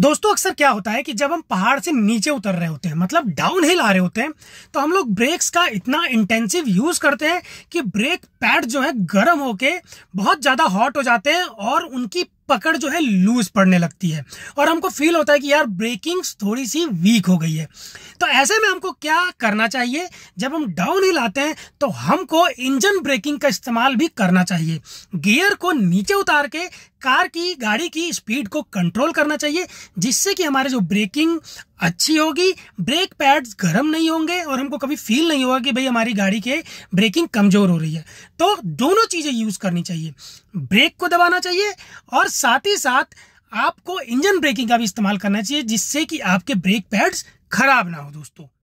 दोस्तों अक्सर क्या होता है कि जब हम पहाड़ से नीचे उतर रहे होते हैं मतलब डाउन हिल आ रहे होते हैं तो हम लोग ब्रेक्स का इतना इंटेंसिव यूज करते हैं कि ब्रेक पैड जो है गर्म होके बहुत ज़्यादा हॉट हो जाते हैं और उनकी पकड़ जो है लूज पड़ने लगती है और हमको फील होता है कि यार ब्रेकिंग्स थोड़ी सी वीक हो गई है तो ऐसे में हमको क्या करना चाहिए जब हम डाउन हिल आते हैं तो हमको इंजन ब्रेकिंग का इस्तेमाल भी करना चाहिए गियर को नीचे उतार के कार की गाड़ी की स्पीड को कंट्रोल करना चाहिए जिससे कि हमारे जो ब्रेकिंग अच्छी होगी ब्रेक पैड्स गर्म नहीं होंगे और हमको कभी फील नहीं होगा कि भाई हमारी गाड़ी के ब्रेकिंग कमज़ोर हो रही है तो दोनों चीज़ें यूज़ करनी चाहिए ब्रेक को दबाना चाहिए और साथ ही साथ आपको इंजन ब्रेकिंग का भी इस्तेमाल करना चाहिए जिससे कि आपके ब्रेक पैड्स खराब ना हो दोस्तों